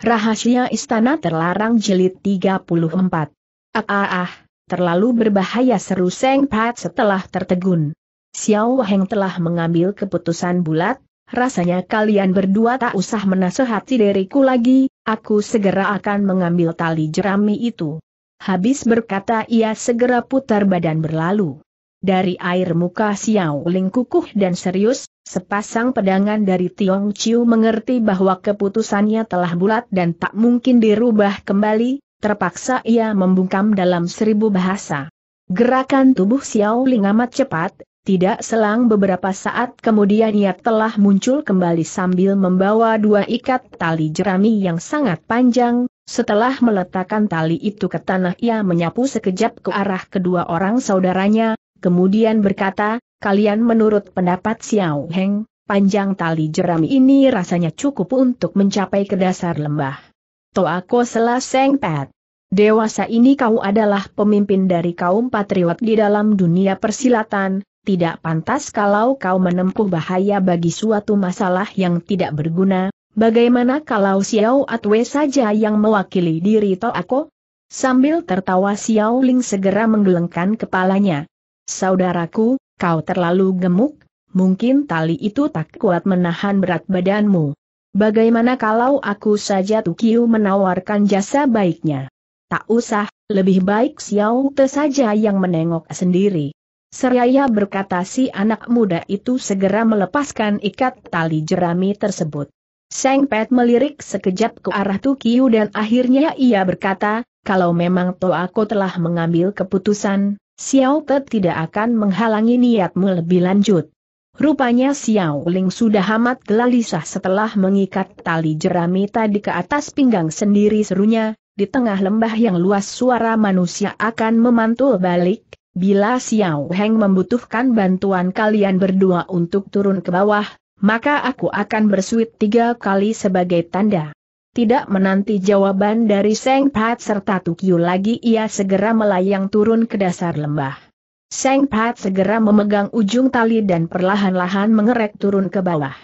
Rahasia Istana Terlarang Jelit 34. Ah ah ah, terlalu berbahaya seru Seng Pat setelah tertegun. Xiao Heng telah mengambil keputusan bulat, rasanya kalian berdua tak usah menasehati diriku lagi, aku segera akan mengambil tali jerami itu. Habis berkata ia segera putar badan berlalu. Dari air muka Xiao Ling kukuh dan serius, Sepasang pedangan dari Tiong Chiu mengerti bahwa keputusannya telah bulat dan tak mungkin dirubah kembali, terpaksa ia membungkam dalam seribu bahasa. Gerakan tubuh Xiao Ling amat cepat, tidak selang beberapa saat kemudian ia telah muncul kembali sambil membawa dua ikat tali jerami yang sangat panjang, setelah meletakkan tali itu ke tanah ia menyapu sekejap ke arah kedua orang saudaranya, kemudian berkata, Kalian menurut pendapat Xiao Heng, panjang tali jerami ini rasanya cukup untuk mencapai ke dasar lembah. Toako Selaseng Pet. Dewasa ini kau adalah pemimpin dari kaum patriot di dalam dunia persilatan, tidak pantas kalau kau menempuh bahaya bagi suatu masalah yang tidak berguna, bagaimana kalau Xiao Atwe saja yang mewakili diri Toako? Sambil tertawa Xiao Ling segera menggelengkan kepalanya. Saudaraku, kau terlalu gemuk, mungkin tali itu tak kuat menahan berat badanmu. Bagaimana kalau aku saja Tukiu menawarkan jasa baiknya? Tak usah, lebih baik Xiao Te saja yang menengok sendiri. Seraya berkata si anak muda itu segera melepaskan ikat tali jerami tersebut. Seng Pet melirik sekejap ke arah Tukiu dan akhirnya ia berkata, kalau memang Toako telah mengambil keputusan, Xiao Te tidak akan menghalangi niatmu lebih lanjut. Rupanya Xiao Ling sudah amat gelisah setelah mengikat tali jerami tadi ke atas pinggang sendiri serunya, di tengah lembah yang luas suara manusia akan memantul balik, bila Xiao Heng membutuhkan bantuan kalian berdua untuk turun ke bawah, maka aku akan bersuit tiga kali sebagai tanda. Tidak menanti jawaban dari Seng Pat serta Tukyu lagi ia segera melayang turun ke dasar lembah. Seng Pat segera memegang ujung tali dan perlahan-lahan mengerek turun ke bawah.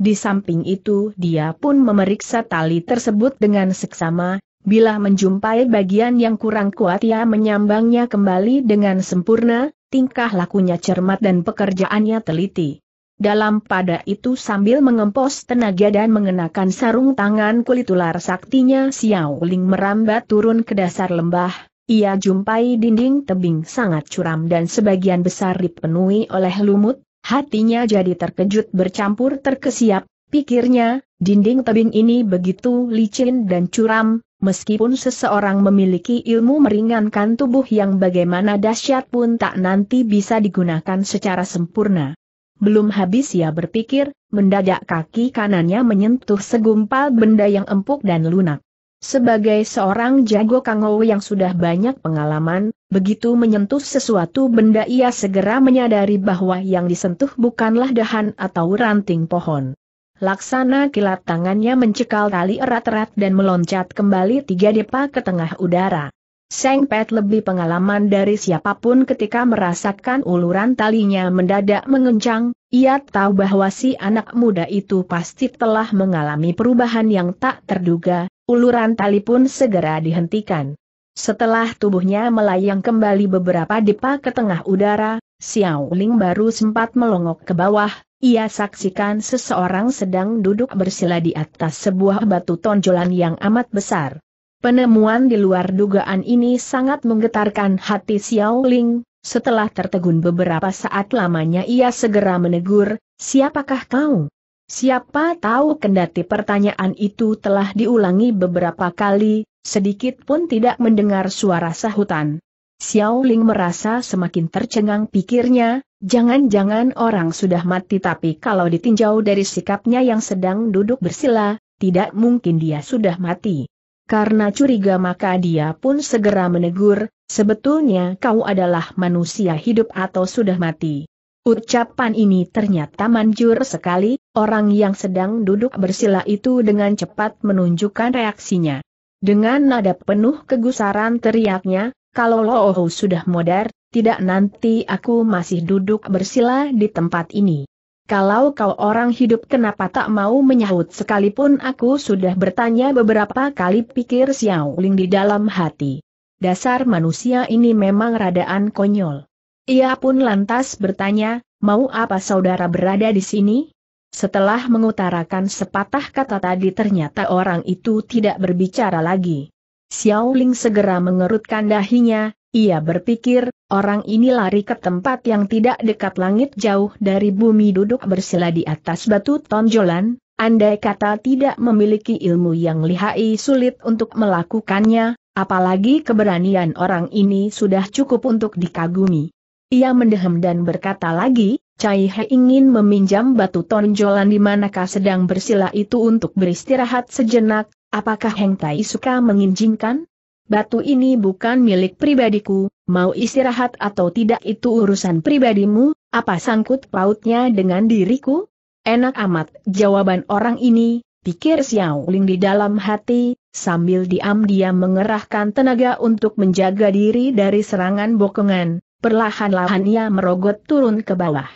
Di samping itu dia pun memeriksa tali tersebut dengan seksama, bila menjumpai bagian yang kurang kuat ia menyambangnya kembali dengan sempurna, tingkah lakunya cermat dan pekerjaannya teliti. Dalam pada itu sambil mengempos tenaga dan mengenakan sarung tangan kulit ular saktinya Xiao Ling merambat turun ke dasar lembah, ia jumpai dinding tebing sangat curam dan sebagian besar dipenuhi oleh lumut, hatinya jadi terkejut bercampur terkesiap, pikirnya, dinding tebing ini begitu licin dan curam, meskipun seseorang memiliki ilmu meringankan tubuh yang bagaimana dahsyat pun tak nanti bisa digunakan secara sempurna. Belum habis ia berpikir, mendadak kaki kanannya menyentuh segumpal benda yang empuk dan lunak. Sebagai seorang jago kangou yang sudah banyak pengalaman, begitu menyentuh sesuatu benda ia segera menyadari bahwa yang disentuh bukanlah dahan atau ranting pohon. Laksana kilat tangannya mencekal tali erat-erat dan meloncat kembali tiga depa ke tengah udara. Seng Pet lebih pengalaman dari siapapun ketika merasakan uluran talinya mendadak mengencang, ia tahu bahwa si anak muda itu pasti telah mengalami perubahan yang tak terduga, uluran tali pun segera dihentikan. Setelah tubuhnya melayang kembali beberapa depa ke tengah udara, Xiao Ling baru sempat melongok ke bawah, ia saksikan seseorang sedang duduk bersila di atas sebuah batu tonjolan yang amat besar. Penemuan di luar dugaan ini sangat menggetarkan hati Xiao Ling, setelah tertegun beberapa saat lamanya ia segera menegur, siapakah kau? Siapa tahu kendati pertanyaan itu telah diulangi beberapa kali, sedikit pun tidak mendengar suara sahutan. Xiao Ling merasa semakin tercengang pikirnya, jangan-jangan orang sudah mati tapi kalau ditinjau dari sikapnya yang sedang duduk bersila, tidak mungkin dia sudah mati. Karena curiga maka dia pun segera menegur, sebetulnya kau adalah manusia hidup atau sudah mati. Ucapan ini ternyata manjur sekali, orang yang sedang duduk bersila itu dengan cepat menunjukkan reaksinya. Dengan nada penuh kegusaran teriaknya, kalau Loho sudah modar, tidak nanti aku masih duduk bersila di tempat ini. Kalau kau orang hidup kenapa tak mau menyahut sekalipun aku sudah bertanya beberapa kali pikir Xiao Ling di dalam hati. Dasar manusia ini memang radaan konyol. Ia pun lantas bertanya, mau apa saudara berada di sini? Setelah mengutarakan sepatah kata tadi ternyata orang itu tidak berbicara lagi. Xiao Ling segera mengerutkan dahinya, ia berpikir, orang ini lari ke tempat yang tidak dekat langit jauh dari bumi duduk bersila di atas batu tonjolan, andai kata tidak memiliki ilmu yang lihai sulit untuk melakukannya, apalagi keberanian orang ini sudah cukup untuk dikagumi. Ia mendehem dan berkata lagi, Cai He ingin meminjam batu tonjolan di manakah sedang bersila itu untuk beristirahat sejenak, apakah Heng Tai suka mengizinkan? batu ini bukan milik pribadiku, mau istirahat atau tidak itu urusan pribadimu, apa sangkut pautnya dengan diriku? Enak amat jawaban orang ini, pikir Xiao Ling di dalam hati, sambil diam-diam mengerahkan tenaga untuk menjaga diri dari serangan bokongan, perlahan-lahan ia merogot turun ke bawah.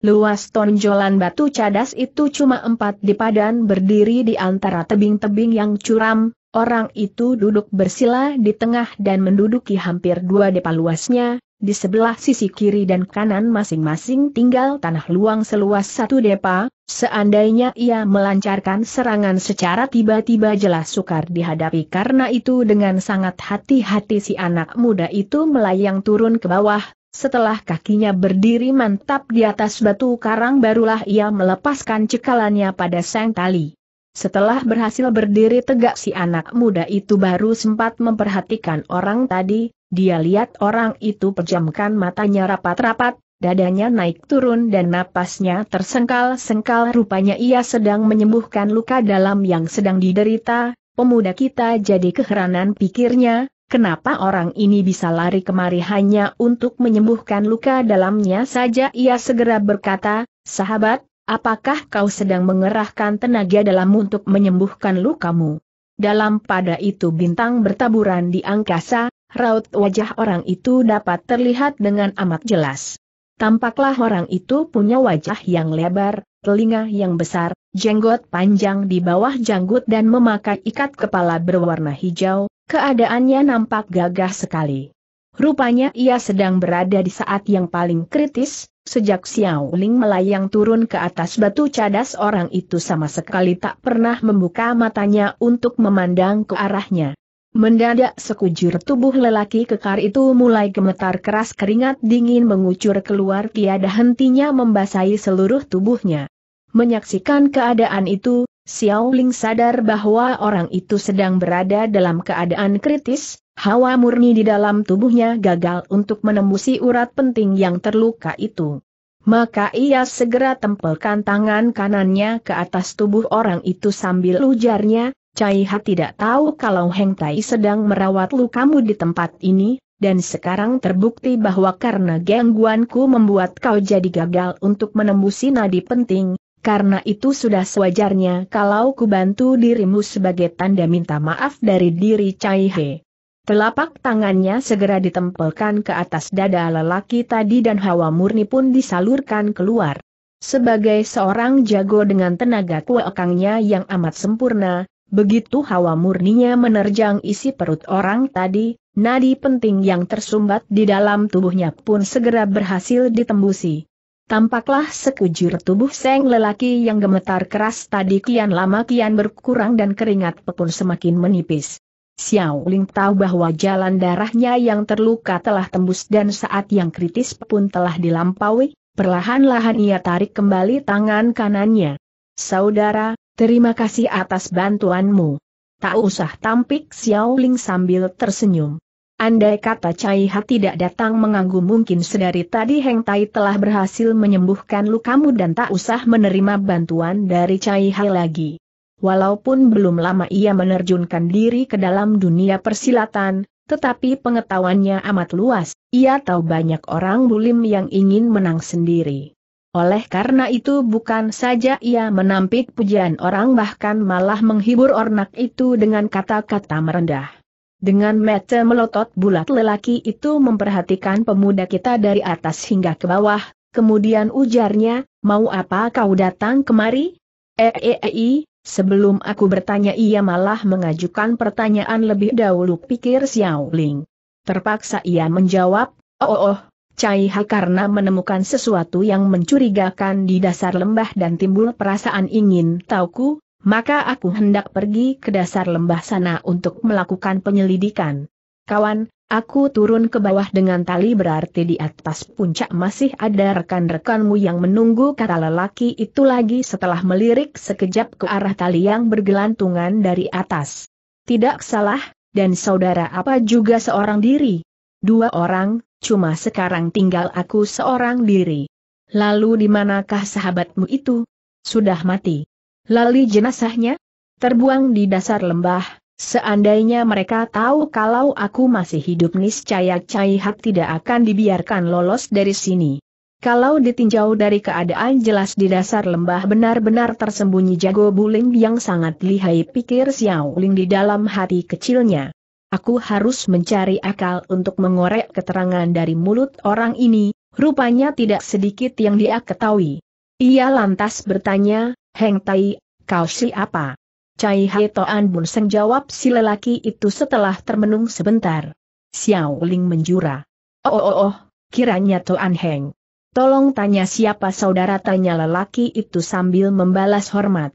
Luas tonjolan batu cadas itu cuma empat di berdiri di antara tebing-tebing yang curam, orang itu duduk bersila di tengah dan menduduki hampir dua depa luasnya, di sebelah sisi kiri dan kanan masing-masing tinggal tanah luang seluas satu depa, seandainya ia melancarkan serangan secara tiba-tiba jelas sukar dihadapi karena itu dengan sangat hati-hati si anak muda itu melayang turun ke bawah, setelah kakinya berdiri mantap di atas batu karang barulah ia melepaskan cekalannya pada sang tali. Setelah berhasil berdiri tegak si anak muda itu baru sempat memperhatikan orang tadi, dia lihat orang itu pejamkan matanya rapat-rapat, dadanya naik turun dan napasnya tersengkal-sengkal rupanya ia sedang menyembuhkan luka dalam yang sedang diderita, pemuda kita jadi keheranan pikirnya, Kenapa orang ini bisa lari kemari hanya untuk menyembuhkan luka dalamnya saja ia segera berkata, sahabat, apakah kau sedang mengerahkan tenaga dalam untuk menyembuhkan lukamu? Dalam pada itu bintang bertaburan di angkasa, raut wajah orang itu dapat terlihat dengan amat jelas. Tampaklah orang itu punya wajah yang lebar, telinga yang besar, jenggot panjang di bawah janggut dan memakai ikat kepala berwarna hijau, Keadaannya nampak gagah sekali. Rupanya ia sedang berada di saat yang paling kritis, sejak Xiao Ling melayang turun ke atas batu cadas orang itu sama sekali tak pernah membuka matanya untuk memandang ke arahnya. Mendadak sekujur tubuh lelaki kekar itu mulai gemetar keras keringat dingin mengucur keluar tiada hentinya membasahi seluruh tubuhnya. Menyaksikan keadaan itu, Xiao Ling sadar bahwa orang itu sedang berada dalam keadaan kritis, hawa murni di dalam tubuhnya gagal untuk menembusi urat penting yang terluka itu. Maka ia segera tempelkan tangan kanannya ke atas tubuh orang itu sambil ujarnya, Cai Ha tidak tahu kalau Heng Tai sedang merawat lukamu di tempat ini, dan sekarang terbukti bahwa karena gangguanku membuat kau jadi gagal untuk menembusi nadi penting, karena itu sudah sewajarnya kalau ku bantu dirimu sebagai tanda minta maaf dari diri Cai He. Telapak tangannya segera ditempelkan ke atas dada lelaki tadi dan hawa murni pun disalurkan keluar. Sebagai seorang jago dengan tenaga kuekangnya yang amat sempurna, begitu hawa murninya menerjang isi perut orang tadi, nadi penting yang tersumbat di dalam tubuhnya pun segera berhasil ditembusi. Tampaklah sekujur tubuh seng lelaki yang gemetar keras tadi kian lama kian berkurang dan keringat pun semakin menipis. Xiao Ling tahu bahwa jalan darahnya yang terluka telah tembus dan saat yang kritis pun telah dilampaui, perlahan-lahan ia tarik kembali tangan kanannya. Saudara, terima kasih atas bantuanmu. Tak usah tampik Xiao Ling sambil tersenyum. Andai kata Cai Ha tidak datang menganggu, mungkin sedari tadi Heng Tai telah berhasil menyembuhkan lukamu dan tak usah menerima bantuan dari Cai Ha lagi. Walaupun belum lama ia menerjunkan diri ke dalam dunia persilatan, tetapi pengetahuannya amat luas, ia tahu banyak orang bulim yang ingin menang sendiri. Oleh karena itu bukan saja ia menampik pujian orang bahkan malah menghibur ornak itu dengan kata-kata merendah. Dengan mata melotot bulat lelaki itu memperhatikan pemuda kita dari atas hingga ke bawah, kemudian ujarnya, mau apa kau datang kemari? Eee, eh, eh, eh, sebelum aku bertanya ia malah mengajukan pertanyaan lebih dahulu pikir Xiao Ling. Terpaksa ia menjawab, oh oh, oh Cai Ha karena menemukan sesuatu yang mencurigakan di dasar lembah dan timbul perasaan ingin tahu maka aku hendak pergi ke dasar lembah sana untuk melakukan penyelidikan. Kawan, aku turun ke bawah dengan tali berarti di atas puncak masih ada rekan-rekanmu yang menunggu kata lelaki itu lagi setelah melirik sekejap ke arah tali yang bergelantungan dari atas. Tidak salah, dan saudara apa juga seorang diri. Dua orang, cuma sekarang tinggal aku seorang diri. Lalu di manakah sahabatmu itu? Sudah mati. Lali jenazahnya? Terbuang di dasar lembah, seandainya mereka tahu kalau aku masih hidup niscaya Cai Hak tidak akan dibiarkan lolos dari sini. Kalau ditinjau dari keadaan jelas di dasar lembah benar-benar tersembunyi jago Buling yang sangat lihai pikir Xiao Ling di dalam hati kecilnya. Aku harus mencari akal untuk mengorek keterangan dari mulut orang ini, rupanya tidak sedikit yang dia ketahui. Ia lantas bertanya, Heng Tai, kau siapa? Cai Hai Toan Bun Seng jawab si lelaki itu setelah termenung sebentar. Xiao Ling menjura. Oh oh oh, kiranya Toan Heng. Tolong tanya siapa saudara tanya lelaki itu sambil membalas hormat.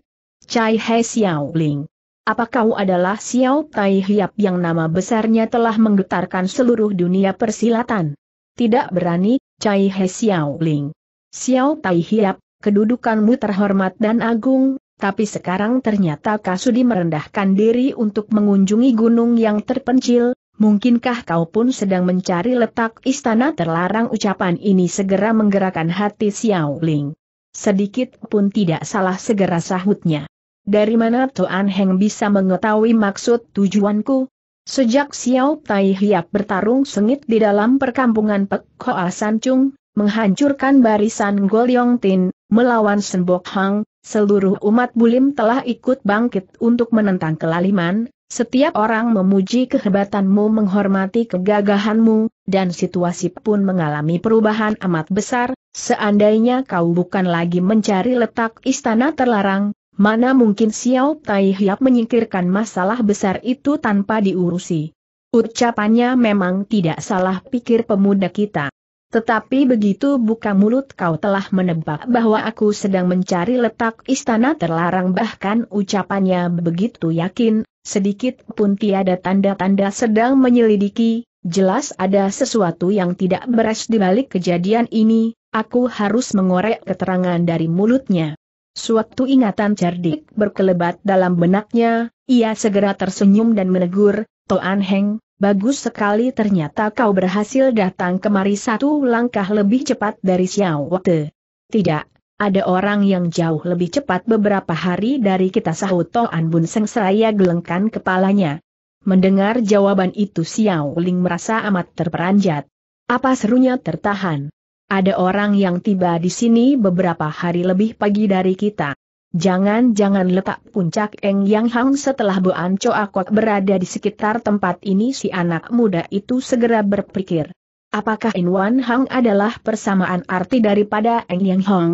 Cai Hai Xiao Ling. Apa kau adalah Xiao Tai Hiap yang nama besarnya telah menggetarkan seluruh dunia persilatan? Tidak berani, Cai Hei Xiao Ling. Xiao Tai Hiap, kedudukanmu terhormat dan agung, tapi sekarang ternyata Kasudi merendahkan diri untuk mengunjungi gunung yang terpencil, mungkinkah kau pun sedang mencari letak istana terlarang ucapan ini segera menggerakkan hati Xiao Ling. Sedikit pun tidak salah segera sahutnya. Dari mana Tuan Heng bisa mengetahui maksud tujuanku? Sejak Xiao Tai Hiap bertarung sengit di dalam perkampungan Pek Hoa Sancung, menghancurkan barisan Golyong Tin, melawan Senbok Hang, seluruh umat bulim telah ikut bangkit untuk menentang kelaliman, setiap orang memuji kehebatanmu menghormati kegagahanmu, dan situasi pun mengalami perubahan amat besar, seandainya kau bukan lagi mencari letak istana terlarang, mana mungkin Xiao Tai Hiap menyingkirkan masalah besar itu tanpa diurusi. Ucapannya memang tidak salah pikir pemuda kita. Tetapi begitu buka mulut kau telah menebak bahwa aku sedang mencari letak istana terlarang bahkan ucapannya begitu yakin, sedikit pun tiada tanda-tanda sedang menyelidiki, jelas ada sesuatu yang tidak beres di balik kejadian ini, aku harus mengorek keterangan dari mulutnya. Suatu ingatan cerdik berkelebat dalam benaknya, ia segera tersenyum dan menegur, Toan Heng, Bagus sekali ternyata kau berhasil datang kemari satu langkah lebih cepat dari Xiao Wate. Tidak, ada orang yang jauh lebih cepat beberapa hari dari kita sahut An Bun Seng seraya gelengkan kepalanya. Mendengar jawaban itu Xiao Ling merasa amat terperanjat. Apa serunya tertahan? Ada orang yang tiba di sini beberapa hari lebih pagi dari kita. Jangan-jangan letak puncak Eng Yang Hang setelah Bu Choa Akok berada di sekitar tempat ini si anak muda itu segera berpikir. Apakah In Wan Hang adalah persamaan arti daripada Eng Yang Hang?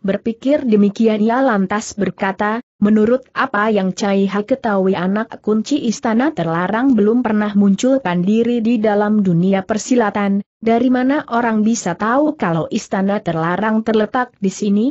Berpikir demikian ia lantas berkata, menurut apa yang Cai Ha ketahui anak kunci istana terlarang belum pernah munculkan diri di dalam dunia persilatan, dari mana orang bisa tahu kalau istana terlarang terletak di sini?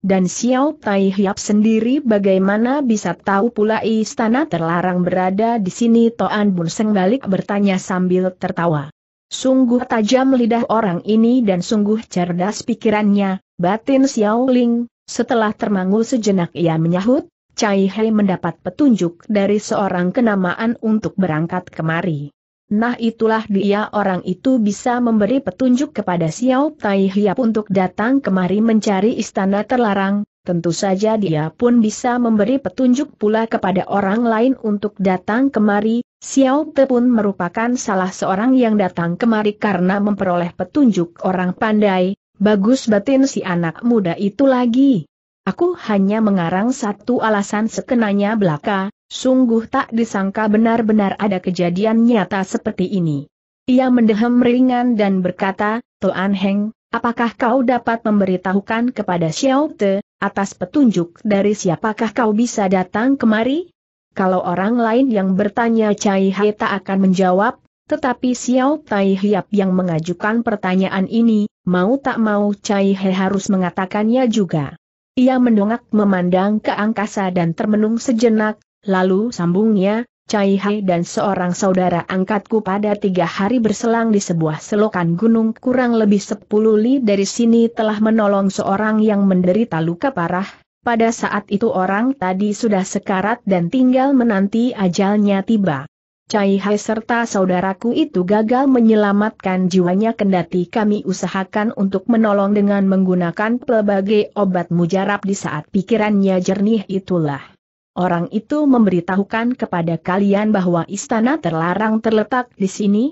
Dan Xiao Tai Hiap sendiri bagaimana bisa tahu pula istana terlarang berada di sini Toan Bun Seng balik bertanya sambil tertawa. Sungguh tajam lidah orang ini dan sungguh cerdas pikirannya, batin Xiao Ling, setelah termangu sejenak ia menyahut, Cai Hei mendapat petunjuk dari seorang kenamaan untuk berangkat kemari. Nah itulah dia orang itu bisa memberi petunjuk kepada Xiao Tai Hiap untuk datang kemari mencari istana terlarang, tentu saja dia pun bisa memberi petunjuk pula kepada orang lain untuk datang kemari, Xiao Te pun merupakan salah seorang yang datang kemari karena memperoleh petunjuk orang pandai, bagus batin si anak muda itu lagi. Aku hanya mengarang satu alasan sekenanya belaka, Sungguh tak disangka benar-benar ada kejadian nyata seperti ini. Ia mendehem ringan dan berkata, Toan Heng, apakah kau dapat memberitahukan kepada Xiao Te, atas petunjuk dari siapakah kau bisa datang kemari? Kalau orang lain yang bertanya Cai Hai tak akan menjawab, tetapi Xiao Tai Hiap yang mengajukan pertanyaan ini, mau tak mau Cai He harus mengatakannya juga. Ia mendongak memandang ke angkasa dan termenung sejenak, Lalu sambungnya, Cai Hai dan seorang saudara angkatku pada tiga hari berselang di sebuah selokan gunung kurang lebih sepuluh li dari sini telah menolong seorang yang menderita luka parah, pada saat itu orang tadi sudah sekarat dan tinggal menanti ajalnya tiba. Cai Hai serta saudaraku itu gagal menyelamatkan jiwanya kendati kami usahakan untuk menolong dengan menggunakan pelbagai obat mujarab di saat pikirannya jernih itulah. Orang itu memberitahukan kepada kalian bahwa istana terlarang terletak di sini?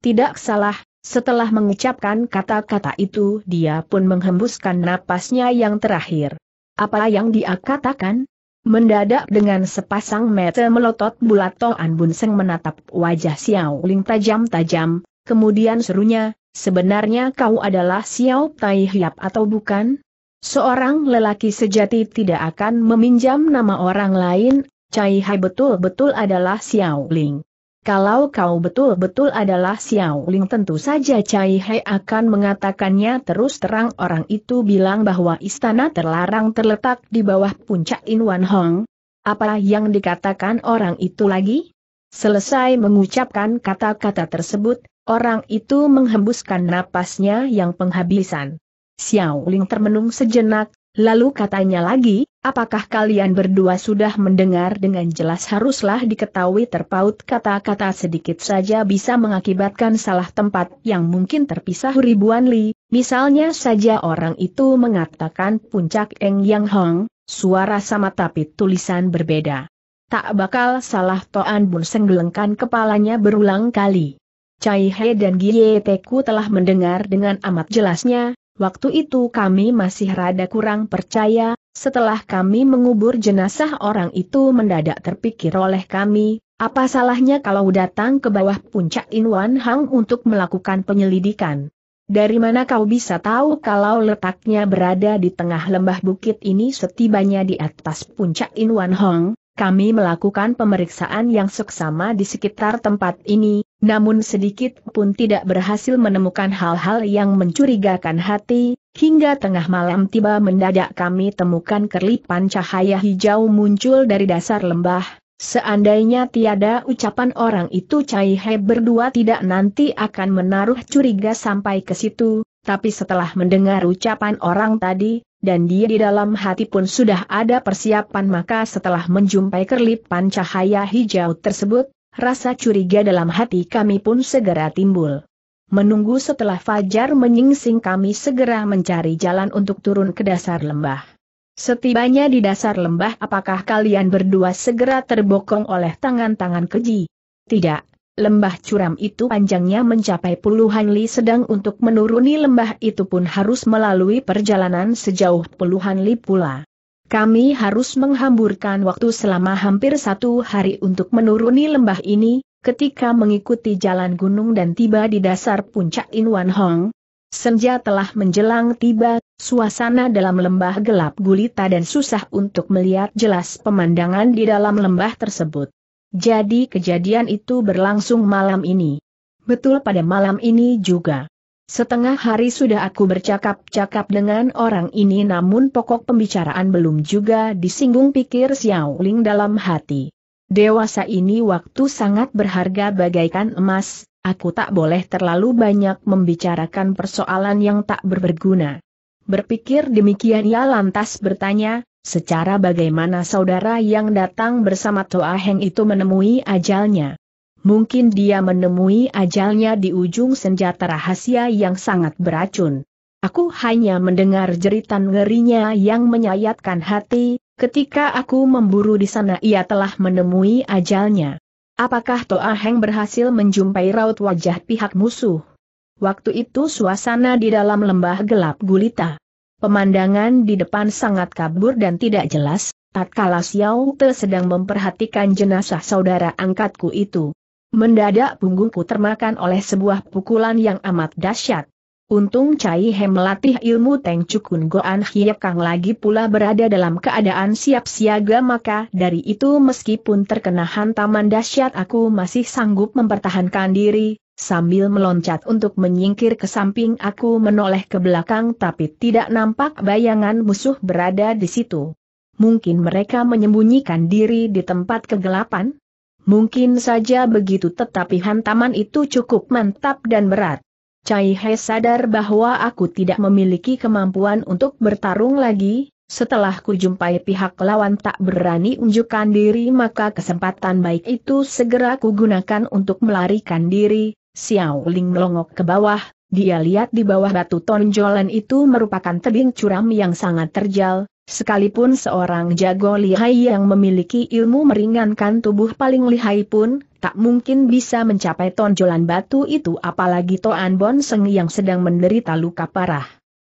Tidak salah, setelah mengucapkan kata-kata itu dia pun menghembuskan napasnya yang terakhir. Apa yang dia katakan? Mendadak dengan sepasang mata melotot bulat Toan Bun Seng menatap wajah Xiao Ling tajam-tajam, kemudian serunya, sebenarnya kau adalah Xiao Tai Hiap atau bukan? Seorang lelaki sejati tidak akan meminjam nama orang lain, Cai Hai betul-betul adalah Xiao Ling. Kalau kau betul-betul adalah Xiao Ling tentu saja Cai Hai akan mengatakannya terus terang orang itu bilang bahwa istana terlarang terletak di bawah puncak In Wan Hong. Apa yang dikatakan orang itu lagi? Selesai mengucapkan kata-kata tersebut, orang itu menghembuskan napasnya yang penghabisan. Xiao Ling termenung sejenak, lalu katanya lagi, apakah kalian berdua sudah mendengar dengan jelas haruslah diketahui terpaut kata-kata sedikit saja bisa mengakibatkan salah tempat yang mungkin terpisah ribuan li, misalnya saja orang itu mengatakan puncak Eng Yang Hong, suara sama tapi tulisan berbeda. Tak bakal salah Toan Bun senggelengkan kepalanya berulang kali. Cai He dan Gie Teku telah mendengar dengan amat jelasnya, Waktu itu kami masih rada kurang percaya, setelah kami mengubur jenazah orang itu mendadak terpikir oleh kami, apa salahnya kalau datang ke bawah puncak Inwan Hang untuk melakukan penyelidikan? Dari mana kau bisa tahu kalau letaknya berada di tengah lembah bukit ini setibanya di atas puncak Inwan Hong? Kami melakukan pemeriksaan yang seksama di sekitar tempat ini, namun sedikit pun tidak berhasil menemukan hal-hal yang mencurigakan hati, hingga tengah malam tiba mendadak kami temukan kerlipan cahaya hijau muncul dari dasar lembah, Seandainya tiada ucapan orang itu Cai He berdua tidak nanti akan menaruh curiga sampai ke situ, tapi setelah mendengar ucapan orang tadi, dan dia di dalam hati pun sudah ada persiapan maka setelah menjumpai kerlipan cahaya hijau tersebut, Rasa curiga dalam hati kami pun segera timbul. Menunggu setelah fajar menyingsing kami segera mencari jalan untuk turun ke dasar lembah. Setibanya di dasar lembah apakah kalian berdua segera terbokong oleh tangan-tangan keji? Tidak, lembah curam itu panjangnya mencapai puluhan li sedang untuk menuruni lembah itu pun harus melalui perjalanan sejauh puluhan li pula. Kami harus menghamburkan waktu selama hampir satu hari untuk menuruni lembah ini, ketika mengikuti jalan gunung dan tiba di dasar puncak Inwan Hong. Senja telah menjelang tiba, suasana dalam lembah gelap gulita dan susah untuk melihat jelas pemandangan di dalam lembah tersebut. Jadi kejadian itu berlangsung malam ini. Betul pada malam ini juga. Setengah hari sudah aku bercakap-cakap dengan orang ini namun pokok pembicaraan belum juga disinggung pikir Xiao Ling dalam hati. Dewasa ini waktu sangat berharga bagaikan emas, aku tak boleh terlalu banyak membicarakan persoalan yang tak berberguna. Berpikir demikian ia lantas bertanya, secara bagaimana saudara yang datang bersama Toa Heng itu menemui ajalnya. Mungkin dia menemui ajalnya di ujung senjata rahasia yang sangat beracun. Aku hanya mendengar jeritan ngerinya yang menyayatkan hati, ketika aku memburu di sana ia telah menemui ajalnya. Apakah Toa Heng berhasil menjumpai raut wajah pihak musuh? Waktu itu suasana di dalam lembah gelap gulita. Pemandangan di depan sangat kabur dan tidak jelas, tatkala Xiao Te sedang memperhatikan jenazah saudara angkatku itu. Mendadak punggungku termakan oleh sebuah pukulan yang amat dahsyat. Untung Cai He melatih ilmu Teng Cukun Goan Hiekang lagi pula berada dalam keadaan siap siaga maka dari itu meskipun terkena hantaman dahsyat aku masih sanggup mempertahankan diri, sambil meloncat untuk menyingkir ke samping aku menoleh ke belakang tapi tidak nampak bayangan musuh berada di situ. Mungkin mereka menyembunyikan diri di tempat kegelapan? Mungkin saja begitu tetapi hantaman itu cukup mantap dan berat. Cai He sadar bahwa aku tidak memiliki kemampuan untuk bertarung lagi, setelah kujumpai pihak lawan tak berani unjukkan diri maka kesempatan baik itu segera kugunakan untuk melarikan diri, Xiao Ling melongok ke bawah, dia lihat di bawah batu tonjolan itu merupakan tebing curam yang sangat terjal, Sekalipun seorang jago lihai yang memiliki ilmu meringankan tubuh paling lihai pun, tak mungkin bisa mencapai tonjolan batu itu apalagi Toan Bonseng yang sedang menderita luka parah.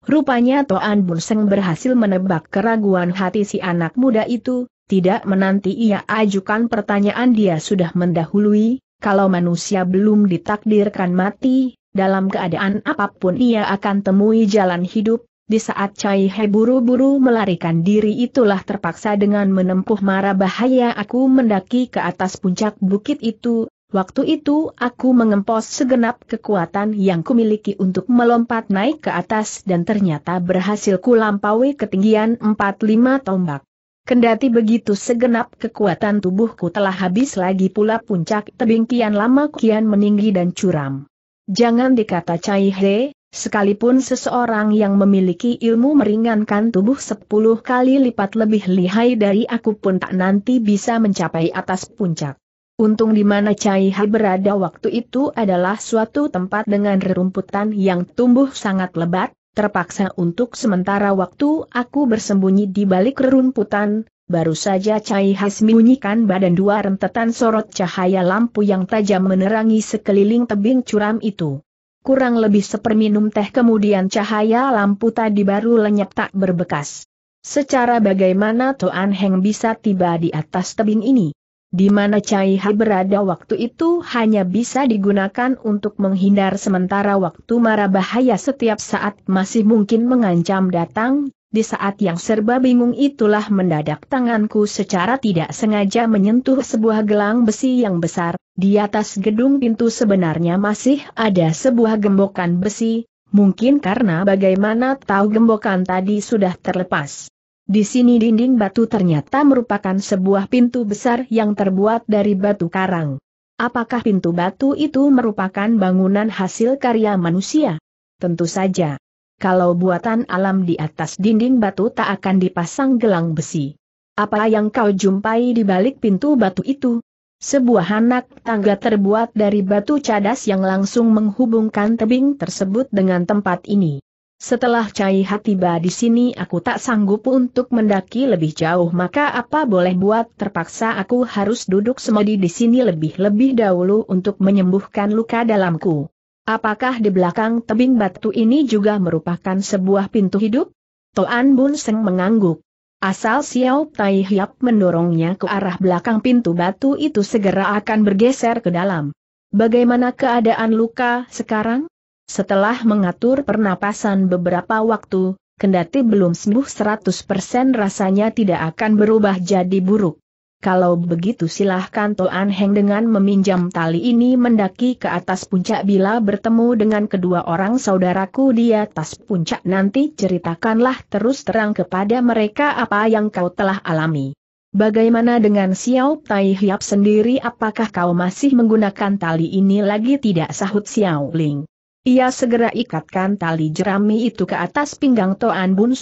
Rupanya Toan Bonseng berhasil menebak keraguan hati si anak muda itu, tidak menanti ia ajukan pertanyaan dia sudah mendahului, kalau manusia belum ditakdirkan mati, dalam keadaan apapun ia akan temui jalan hidup, di saat Cai He buru-buru melarikan diri itulah terpaksa dengan menempuh mara bahaya aku mendaki ke atas puncak bukit itu, waktu itu aku mengempos segenap kekuatan yang kumiliki untuk melompat naik ke atas dan ternyata berhasil kulampaui ketinggian 45 tombak. Kendati begitu segenap kekuatan tubuhku telah habis lagi pula puncak tebing kian lama kian meninggi dan curam. Jangan dikata Cai He, Sekalipun seseorang yang memiliki ilmu meringankan tubuh sepuluh kali lipat lebih lihai dari aku pun tak nanti bisa mencapai atas puncak. Untung di mana Cai Hai berada waktu itu adalah suatu tempat dengan rerumputan yang tumbuh sangat lebat, terpaksa untuk sementara waktu aku bersembunyi di balik rerumputan, baru saja Cai Hai sembunyikan badan dua rentetan sorot cahaya lampu yang tajam menerangi sekeliling tebing curam itu kurang lebih seperminum teh kemudian cahaya lampu tadi baru lenyap tak berbekas. Secara bagaimana tuan Heng bisa tiba di atas tebing ini? Di mana Cai Ha berada waktu itu hanya bisa digunakan untuk menghindar sementara waktu mara bahaya setiap saat masih mungkin mengancam datang, di saat yang serba bingung itulah mendadak tanganku secara tidak sengaja menyentuh sebuah gelang besi yang besar, di atas gedung pintu sebenarnya masih ada sebuah gembokan besi, mungkin karena bagaimana tahu gembokan tadi sudah terlepas. Di sini dinding batu ternyata merupakan sebuah pintu besar yang terbuat dari batu karang. Apakah pintu batu itu merupakan bangunan hasil karya manusia? Tentu saja kalau buatan alam di atas dinding batu tak akan dipasang gelang besi. Apa yang kau jumpai di balik pintu batu itu? Sebuah anak tangga terbuat dari batu cadas yang langsung menghubungkan tebing tersebut dengan tempat ini. Setelah Cai Ha tiba di sini aku tak sanggup untuk mendaki lebih jauh maka apa boleh buat terpaksa aku harus duduk semedi di sini lebih-lebih dahulu untuk menyembuhkan luka dalamku. Apakah di belakang tebing batu ini juga merupakan sebuah pintu hidup? Toan Bun Seng mengangguk. Asal Xiao Tai Hiap mendorongnya ke arah belakang pintu batu itu segera akan bergeser ke dalam. Bagaimana keadaan luka sekarang? Setelah mengatur pernapasan beberapa waktu, kendati belum sembuh 100% rasanya tidak akan berubah jadi buruk. Kalau begitu silahkan Toan Heng dengan meminjam tali ini mendaki ke atas puncak bila bertemu dengan kedua orang saudaraku di atas puncak nanti ceritakanlah terus terang kepada mereka apa yang kau telah alami. Bagaimana dengan Xiao Tai Hiap sendiri apakah kau masih menggunakan tali ini lagi tidak sahut Xiao Ling. Ia segera ikatkan tali jerami itu ke atas pinggang Toan Bun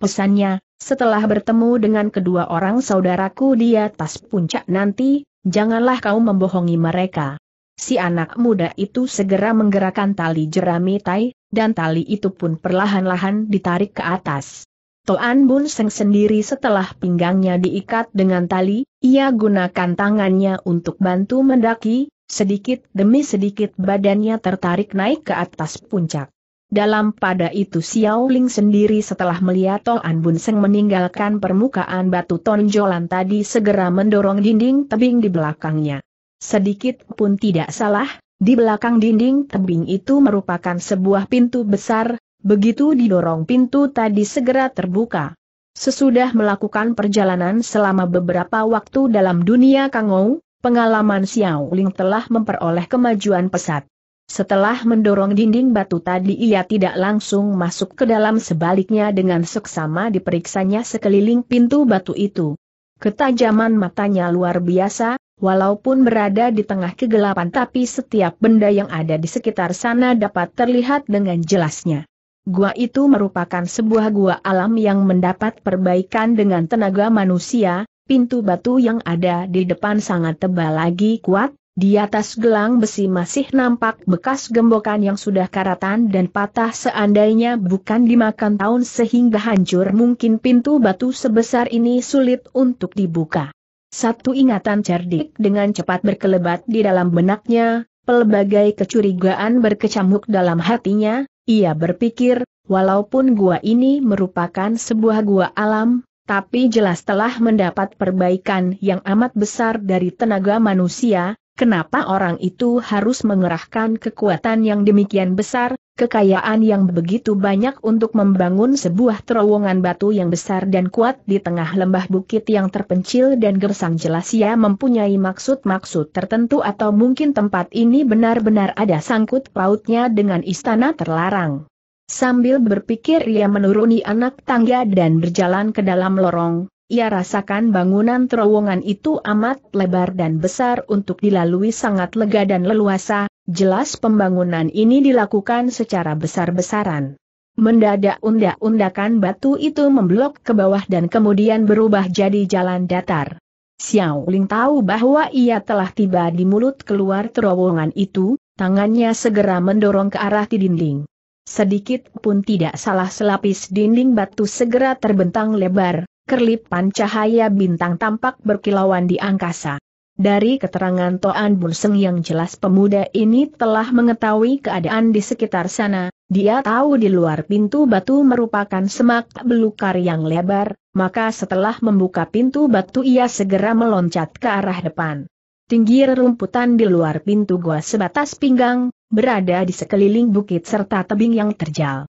Pesannya, setelah bertemu dengan kedua orang saudaraku di atas puncak nanti, janganlah kau membohongi mereka. Si anak muda itu segera menggerakkan tali jerami tai, dan tali itu pun perlahan-lahan ditarik ke atas. Toan Bun Seng sendiri setelah pinggangnya diikat dengan tali, ia gunakan tangannya untuk bantu mendaki, sedikit demi sedikit badannya tertarik naik ke atas puncak. Dalam pada itu Xiao Ling sendiri setelah melihat Tol An Bun Seng meninggalkan permukaan batu tonjolan tadi segera mendorong dinding tebing di belakangnya. Sedikit pun tidak salah, di belakang dinding tebing itu merupakan sebuah pintu besar, begitu didorong pintu tadi segera terbuka. Sesudah melakukan perjalanan selama beberapa waktu dalam dunia Kangou, pengalaman Xiao Ling telah memperoleh kemajuan pesat. Setelah mendorong dinding batu tadi ia tidak langsung masuk ke dalam sebaliknya dengan seksama diperiksanya sekeliling pintu batu itu. Ketajaman matanya luar biasa, walaupun berada di tengah kegelapan tapi setiap benda yang ada di sekitar sana dapat terlihat dengan jelasnya. Gua itu merupakan sebuah gua alam yang mendapat perbaikan dengan tenaga manusia, pintu batu yang ada di depan sangat tebal lagi kuat, di atas gelang besi masih nampak bekas gembokan yang sudah karatan dan patah seandainya bukan dimakan tahun sehingga hancur mungkin pintu batu sebesar ini sulit untuk dibuka. Satu ingatan cerdik dengan cepat berkelebat di dalam benaknya, pelbagai kecurigaan berkecamuk dalam hatinya, ia berpikir, walaupun gua ini merupakan sebuah gua alam, tapi jelas telah mendapat perbaikan yang amat besar dari tenaga manusia, Kenapa orang itu harus mengerahkan kekuatan yang demikian besar, kekayaan yang begitu banyak untuk membangun sebuah terowongan batu yang besar dan kuat di tengah lembah bukit yang terpencil dan gersang jelas ia mempunyai maksud-maksud tertentu atau mungkin tempat ini benar-benar ada sangkut pautnya dengan istana terlarang. Sambil berpikir ia menuruni anak tangga dan berjalan ke dalam lorong, ia rasakan bangunan terowongan itu amat lebar dan besar untuk dilalui sangat lega dan leluasa, jelas pembangunan ini dilakukan secara besar-besaran. Mendadak undak-undakan batu itu memblok ke bawah dan kemudian berubah jadi jalan datar. Xiao Ling tahu bahwa ia telah tiba di mulut keluar terowongan itu, tangannya segera mendorong ke arah di dinding. Sedikit pun tidak salah selapis dinding batu segera terbentang lebar, kerlipan cahaya bintang tampak berkilauan di angkasa. Dari keterangan Toan Bun yang jelas pemuda ini telah mengetahui keadaan di sekitar sana, dia tahu di luar pintu batu merupakan semak belukar yang lebar, maka setelah membuka pintu batu ia segera meloncat ke arah depan. Tinggi rerumputan di luar pintu gua sebatas pinggang, berada di sekeliling bukit serta tebing yang terjal.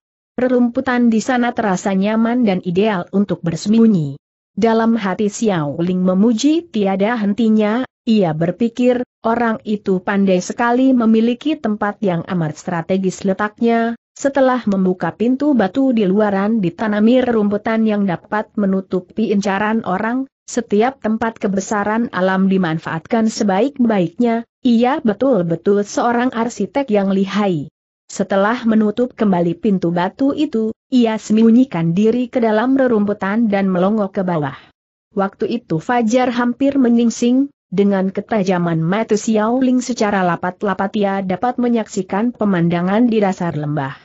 Rumputan di sana terasa nyaman dan ideal untuk bersembunyi. Dalam hati Xiao Ling memuji tiada hentinya, ia berpikir, orang itu pandai sekali memiliki tempat yang amat strategis letaknya, setelah membuka pintu batu di luaran ditanami rumputan yang dapat menutupi incaran orang, setiap tempat kebesaran alam dimanfaatkan sebaik-baiknya, ia betul-betul seorang arsitek yang lihai. Setelah menutup kembali pintu batu itu, ia sembunyikan diri ke dalam rerumputan dan melongo ke bawah. Waktu itu Fajar hampir menyingsing, dengan ketajaman mata Xiao Ling secara lapat-lapat ia dapat menyaksikan pemandangan di dasar lembah.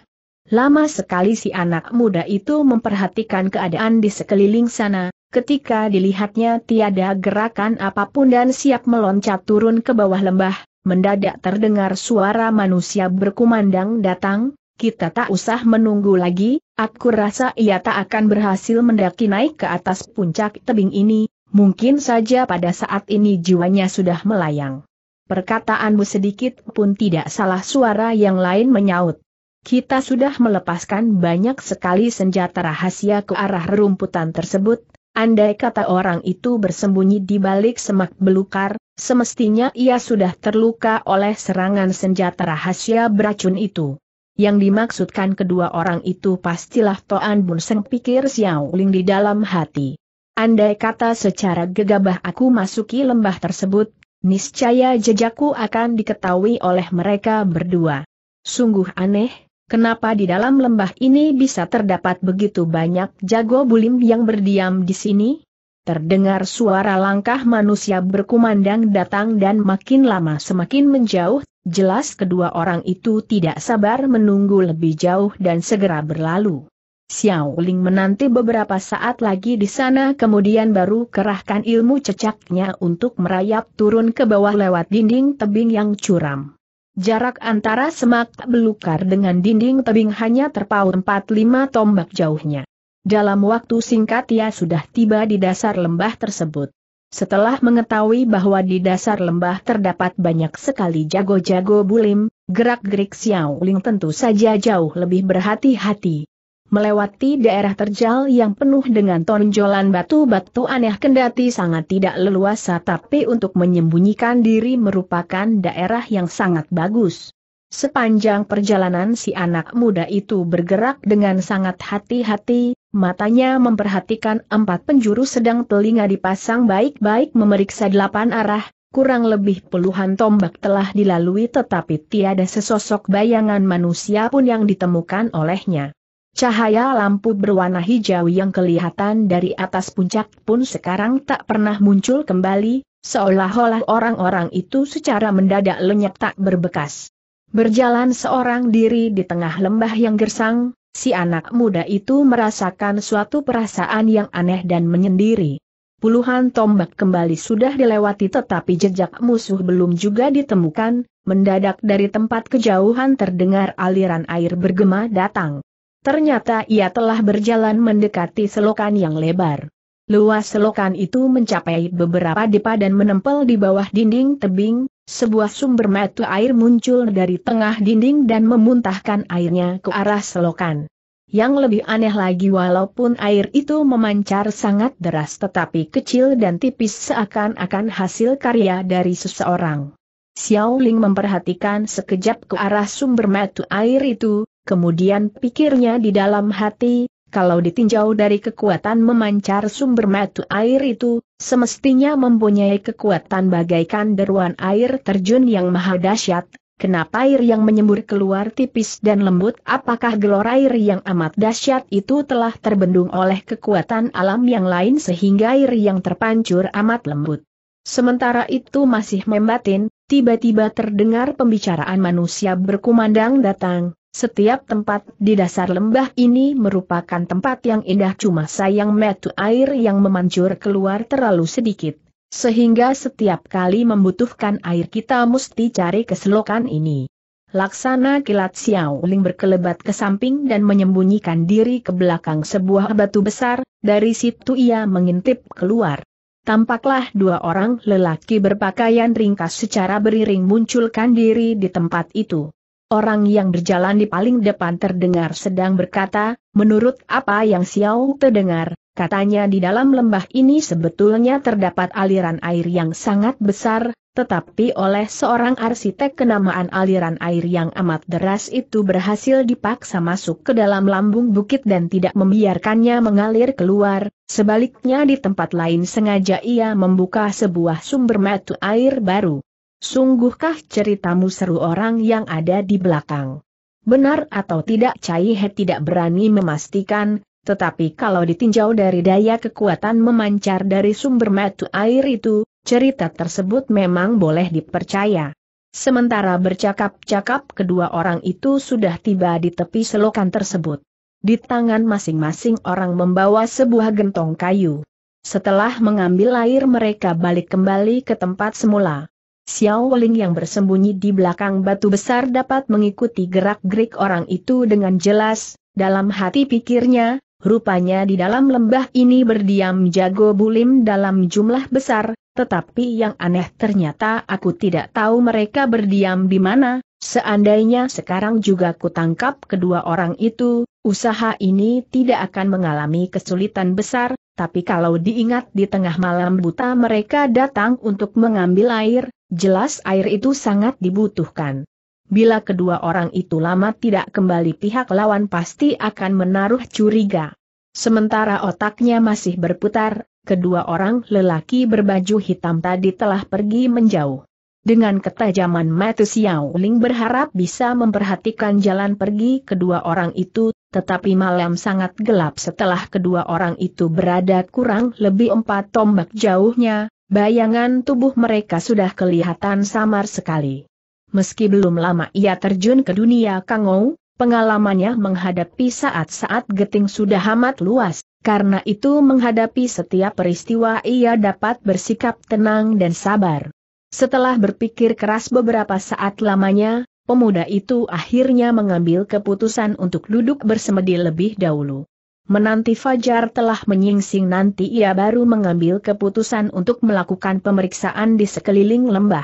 Lama sekali si anak muda itu memperhatikan keadaan di sekeliling sana, ketika dilihatnya tiada gerakan apapun dan siap meloncat turun ke bawah lembah, mendadak terdengar suara manusia berkumandang datang, kita tak usah menunggu lagi, aku rasa ia tak akan berhasil mendaki naik ke atas puncak tebing ini, mungkin saja pada saat ini jiwanya sudah melayang. Perkataanmu sedikit pun tidak salah suara yang lain menyaut. Kita sudah melepaskan banyak sekali senjata rahasia ke arah rumputan tersebut, andai kata orang itu bersembunyi di balik semak belukar, Semestinya ia sudah terluka oleh serangan senjata rahasia beracun itu. Yang dimaksudkan kedua orang itu pastilah Toan Bun Seng pikir Xiao Ling di dalam hati. Andai kata secara gegabah aku masuki lembah tersebut, niscaya jejakku akan diketahui oleh mereka berdua. Sungguh aneh, kenapa di dalam lembah ini bisa terdapat begitu banyak jago bulim yang berdiam di sini? Terdengar suara langkah manusia berkumandang datang dan makin lama semakin menjauh, jelas kedua orang itu tidak sabar menunggu lebih jauh dan segera berlalu. Xiao Ling menanti beberapa saat lagi di sana kemudian baru kerahkan ilmu cecaknya untuk merayap turun ke bawah lewat dinding tebing yang curam. Jarak antara semak belukar dengan dinding tebing hanya terpaut 4-5 tombak jauhnya. Dalam waktu singkat ia sudah tiba di dasar lembah tersebut. Setelah mengetahui bahwa di dasar lembah terdapat banyak sekali jago-jago bulim, gerak-gerik Xiao Ling tentu saja jauh lebih berhati-hati. Melewati daerah terjal yang penuh dengan tonjolan batu-batu aneh kendati sangat tidak leluasa tapi untuk menyembunyikan diri merupakan daerah yang sangat bagus. Sepanjang perjalanan si anak muda itu bergerak dengan sangat hati-hati, matanya memperhatikan empat penjuru sedang telinga dipasang baik-baik memeriksa delapan arah, kurang lebih puluhan tombak telah dilalui tetapi tiada sesosok bayangan manusia pun yang ditemukan olehnya. Cahaya lampu berwarna hijau yang kelihatan dari atas puncak pun sekarang tak pernah muncul kembali, seolah-olah orang-orang itu secara mendadak lenyap tak berbekas. Berjalan seorang diri di tengah lembah yang gersang, si anak muda itu merasakan suatu perasaan yang aneh dan menyendiri. Puluhan tombak kembali sudah dilewati tetapi jejak musuh belum juga ditemukan, mendadak dari tempat kejauhan terdengar aliran air bergema datang. Ternyata ia telah berjalan mendekati selokan yang lebar. Luas selokan itu mencapai beberapa depa dan menempel di bawah dinding tebing, sebuah sumber mata air muncul dari tengah dinding dan memuntahkan airnya ke arah selokan. Yang lebih aneh lagi walaupun air itu memancar sangat deras tetapi kecil dan tipis seakan-akan hasil karya dari seseorang. Xiao Ling memperhatikan sekejap ke arah sumber mata air itu, kemudian pikirnya di dalam hati, kalau ditinjau dari kekuatan memancar sumber mata air itu, semestinya mempunyai kekuatan bagaikan deruan air terjun yang maha dahsyat. Kenapa air yang menyembur keluar tipis dan lembut apakah gelora air yang amat dahsyat itu telah terbendung oleh kekuatan alam yang lain sehingga air yang terpancur amat lembut. Sementara itu masih membatin, tiba-tiba terdengar pembicaraan manusia berkumandang datang, setiap tempat di dasar lembah ini merupakan tempat yang indah cuma sayang metu air yang memancur keluar terlalu sedikit. Sehingga setiap kali membutuhkan air kita mesti cari keselokan ini. Laksana kilat Xiaoling berkelebat ke samping dan menyembunyikan diri ke belakang sebuah batu besar, dari situ ia mengintip keluar. Tampaklah dua orang lelaki berpakaian ringkas secara beriring munculkan diri di tempat itu. Orang yang berjalan di paling depan terdengar sedang berkata, menurut apa yang Xiao terdengar, katanya di dalam lembah ini sebetulnya terdapat aliran air yang sangat besar, tetapi oleh seorang arsitek kenamaan aliran air yang amat deras itu berhasil dipaksa masuk ke dalam lambung bukit dan tidak membiarkannya mengalir keluar, sebaliknya di tempat lain sengaja ia membuka sebuah sumber mata air baru sungguhkah ceritamu seru orang yang ada di belakang? Benar atau tidak Cai He tidak berani memastikan, tetapi kalau ditinjau dari daya kekuatan memancar dari sumber mata air itu, cerita tersebut memang boleh dipercaya. Sementara bercakap-cakap kedua orang itu sudah tiba di tepi selokan tersebut. Di tangan masing-masing orang membawa sebuah gentong kayu. Setelah mengambil air mereka balik kembali ke tempat semula. Xiao Wuling yang bersembunyi di belakang batu besar dapat mengikuti gerak-gerik orang itu dengan jelas, dalam hati pikirnya, rupanya di dalam lembah ini berdiam jago bulim dalam jumlah besar, tetapi yang aneh ternyata aku tidak tahu mereka berdiam di mana, seandainya sekarang juga kutangkap kedua orang itu, usaha ini tidak akan mengalami kesulitan besar, tapi kalau diingat di tengah malam buta mereka datang untuk mengambil air, jelas air itu sangat dibutuhkan. Bila kedua orang itu lama tidak kembali pihak lawan pasti akan menaruh curiga. Sementara otaknya masih berputar, kedua orang lelaki berbaju hitam tadi telah pergi menjauh. Dengan ketajaman mata Xiao Ling berharap bisa memperhatikan jalan pergi kedua orang itu, tetapi malam sangat gelap setelah kedua orang itu berada kurang lebih empat tombak jauhnya, bayangan tubuh mereka sudah kelihatan samar sekali. Meski belum lama ia terjun ke dunia kangou, pengalamannya menghadapi saat-saat geting sudah amat luas, karena itu menghadapi setiap peristiwa ia dapat bersikap tenang dan sabar. Setelah berpikir keras beberapa saat lamanya, pemuda itu akhirnya mengambil keputusan untuk duduk bersemedi lebih dahulu. Menanti Fajar telah menyingsing nanti ia baru mengambil keputusan untuk melakukan pemeriksaan di sekeliling lembah.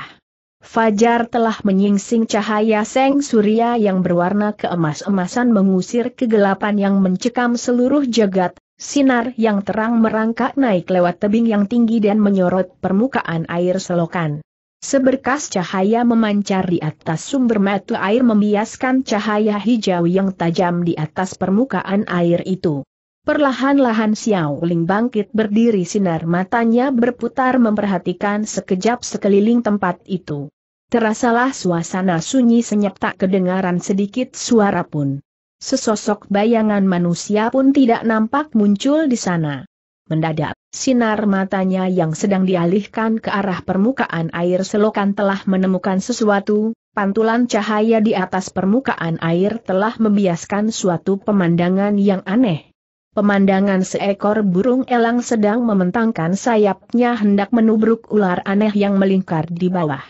Fajar telah menyingsing cahaya seng surya yang berwarna keemas-emasan mengusir kegelapan yang mencekam seluruh jagat, sinar yang terang merangkak naik lewat tebing yang tinggi dan menyorot permukaan air selokan. Seberkas cahaya memancar di atas sumber mata air membiaskan cahaya hijau yang tajam di atas permukaan air itu. Perlahan-lahan Xiao Ling bangkit berdiri sinar matanya berputar memperhatikan sekejap sekeliling tempat itu. Terasalah suasana sunyi senyap tak kedengaran sedikit suara pun. Sesosok bayangan manusia pun tidak nampak muncul di sana. Mendadak, sinar matanya yang sedang dialihkan ke arah permukaan air selokan telah menemukan sesuatu, pantulan cahaya di atas permukaan air telah membiaskan suatu pemandangan yang aneh. Pemandangan seekor burung elang sedang mementangkan sayapnya hendak menubruk ular aneh yang melingkar di bawah.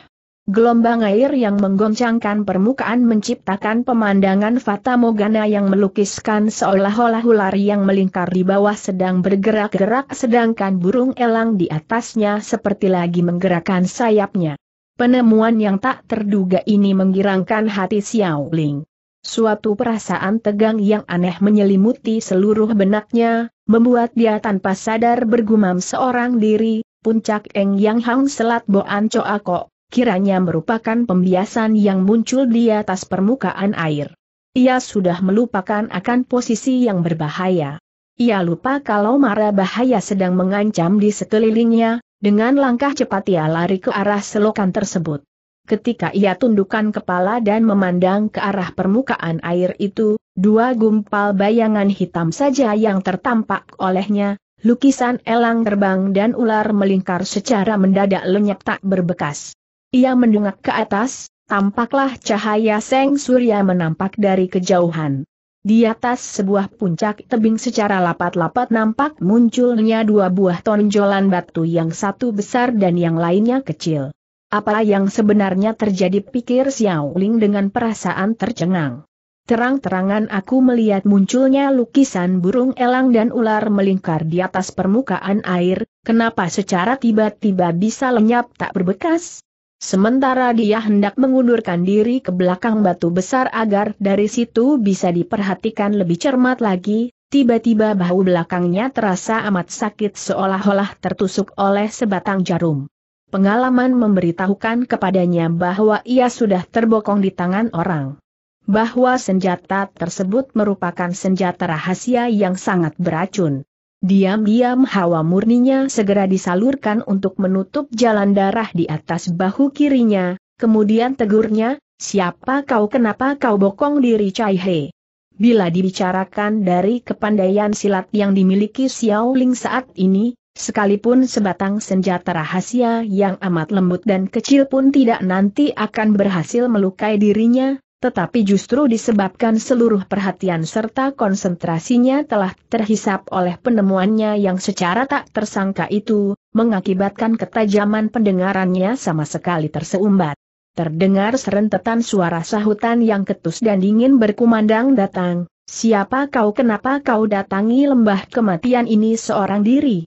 Gelombang air yang menggoncangkan permukaan menciptakan pemandangan Fata Morgana yang melukiskan seolah-olah ular yang melingkar di bawah sedang bergerak-gerak sedangkan burung elang di atasnya seperti lagi menggerakkan sayapnya. Penemuan yang tak terduga ini menggirangkan hati Xiao Ling. Suatu perasaan tegang yang aneh menyelimuti seluruh benaknya, membuat dia tanpa sadar bergumam seorang diri, puncak Eng Yang Hang Selat Boan ako kiranya merupakan pembiasan yang muncul di atas permukaan air. Ia sudah melupakan akan posisi yang berbahaya. Ia lupa kalau mara bahaya sedang mengancam di sekelilingnya, dengan langkah cepat ia lari ke arah selokan tersebut. Ketika ia tundukkan kepala dan memandang ke arah permukaan air itu, dua gumpal bayangan hitam saja yang tertampak olehnya, lukisan elang terbang dan ular melingkar secara mendadak lenyap tak berbekas. Ia mendungak ke atas, tampaklah cahaya Seng Surya menampak dari kejauhan. Di atas sebuah puncak tebing secara lapat-lapat nampak munculnya dua buah tonjolan batu yang satu besar dan yang lainnya kecil. Apa yang sebenarnya terjadi pikir Xiao Ling dengan perasaan tercengang. Terang-terangan aku melihat munculnya lukisan burung elang dan ular melingkar di atas permukaan air, kenapa secara tiba-tiba bisa lenyap tak berbekas? Sementara dia hendak mengundurkan diri ke belakang batu besar agar dari situ bisa diperhatikan lebih cermat lagi, tiba-tiba bahu belakangnya terasa amat sakit seolah-olah tertusuk oleh sebatang jarum. Pengalaman memberitahukan kepadanya bahwa ia sudah terbokong di tangan orang. Bahwa senjata tersebut merupakan senjata rahasia yang sangat beracun. Diam-diam hawa murninya segera disalurkan untuk menutup jalan darah di atas bahu kirinya, kemudian tegurnya, siapa kau kenapa kau bokong diri Chai He? Bila dibicarakan dari kepandaian silat yang dimiliki Xiao Ling saat ini, sekalipun sebatang senjata rahasia yang amat lembut dan kecil pun tidak nanti akan berhasil melukai dirinya, tetapi justru disebabkan seluruh perhatian serta konsentrasinya telah terhisap oleh penemuannya yang secara tak tersangka itu, mengakibatkan ketajaman pendengarannya sama sekali terseumbat. Terdengar serentetan suara sahutan yang ketus dan dingin berkumandang datang, siapa kau kenapa kau datangi lembah kematian ini seorang diri?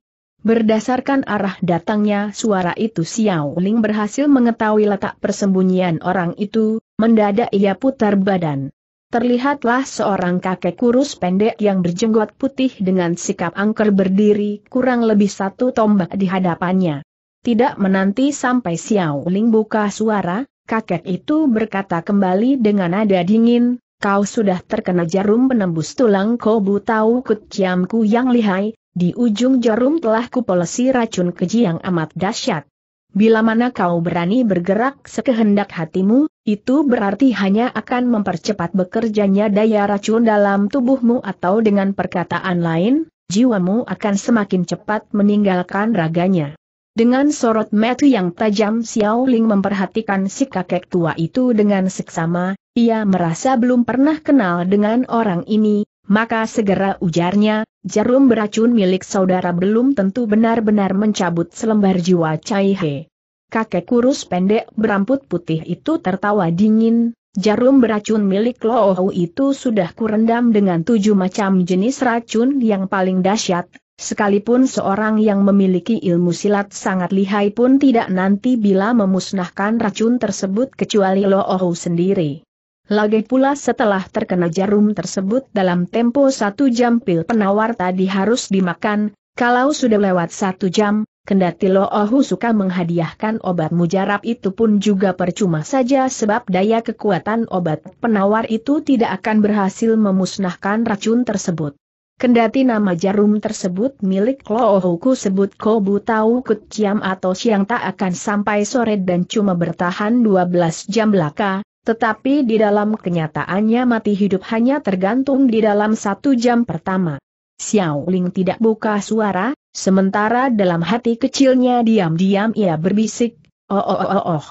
Berdasarkan arah datangnya suara itu Xiao Ling berhasil mengetahui letak persembunyian orang itu, mendadak ia putar badan. Terlihatlah seorang kakek kurus pendek yang berjenggot putih dengan sikap angker berdiri kurang lebih satu tombak di hadapannya. Tidak menanti sampai Xiao Ling buka suara, kakek itu berkata kembali dengan nada dingin, Kau sudah terkena jarum penembus tulang kau tahu kutiamku yang lihai, di ujung jarum telah kupolesi racun keji yang amat dahsyat. Bila mana kau berani bergerak sekehendak hatimu, itu berarti hanya akan mempercepat bekerjanya daya racun dalam tubuhmu atau dengan perkataan lain, jiwamu akan semakin cepat meninggalkan raganya. Dengan sorot mata yang tajam Xiao Ling memperhatikan si kakek tua itu dengan seksama, ia merasa belum pernah kenal dengan orang ini, maka segera ujarnya, Jarum beracun milik saudara belum tentu benar-benar mencabut selembar jiwa Cai He. Kakek kurus pendek berambut putih itu tertawa dingin, jarum beracun milik Lohu itu sudah kurendam dengan tujuh macam jenis racun yang paling dahsyat, sekalipun seorang yang memiliki ilmu silat sangat lihai pun tidak nanti bila memusnahkan racun tersebut kecuali Lohu sendiri. Lagi pula setelah terkena jarum tersebut dalam tempo satu jam pil penawar tadi harus dimakan, kalau sudah lewat satu jam, kendati Lo Ohu suka menghadiahkan obat mujarab itu pun juga percuma saja sebab daya kekuatan obat penawar itu tidak akan berhasil memusnahkan racun tersebut. Kendati nama jarum tersebut milik Kloohoku sebut Kobu Tau Kut Ciam atau Siang tak akan sampai sore dan cuma bertahan 12 jam belaka, tetapi di dalam kenyataannya mati hidup hanya tergantung di dalam satu jam pertama. Xiao Ling tidak buka suara, sementara dalam hati kecilnya diam-diam ia berbisik, oh oh oh oh oh.